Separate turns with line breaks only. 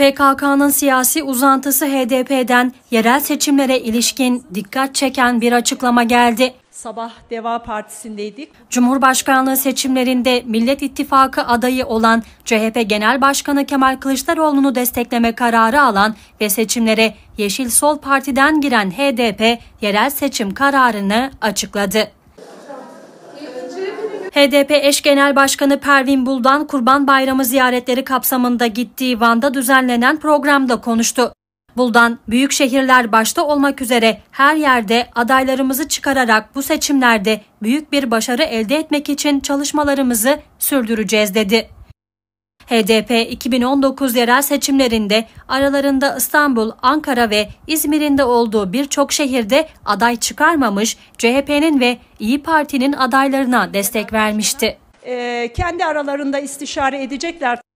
PKK'nın siyasi uzantısı HDP'den yerel seçimlere ilişkin dikkat çeken bir açıklama geldi.
Sabah Deva Partisi'ndeydik.
Cumhurbaşkanlığı seçimlerinde Millet İttifakı adayı olan CHP Genel Başkanı Kemal Kılıçdaroğlu'nu destekleme kararı alan ve seçimlere Yeşil Sol Parti'den giren HDP yerel seçim kararını açıkladı. HDP eş genel başkanı Pervin Buldan Kurban Bayramı ziyaretleri kapsamında gittiği Van'da düzenlenen programda konuştu. Buldan, büyük şehirler başta olmak üzere her yerde adaylarımızı çıkararak bu seçimlerde büyük bir başarı elde etmek için çalışmalarımızı sürdüreceğiz dedi. HDP 2019 yerel seçimlerinde aralarında İstanbul, Ankara ve İzmir'in de olduğu birçok şehirde aday çıkarmamış, CHP'nin ve İyi Parti'nin adaylarına destek vermişti.
Ee, kendi
aralarında istişare edecekler.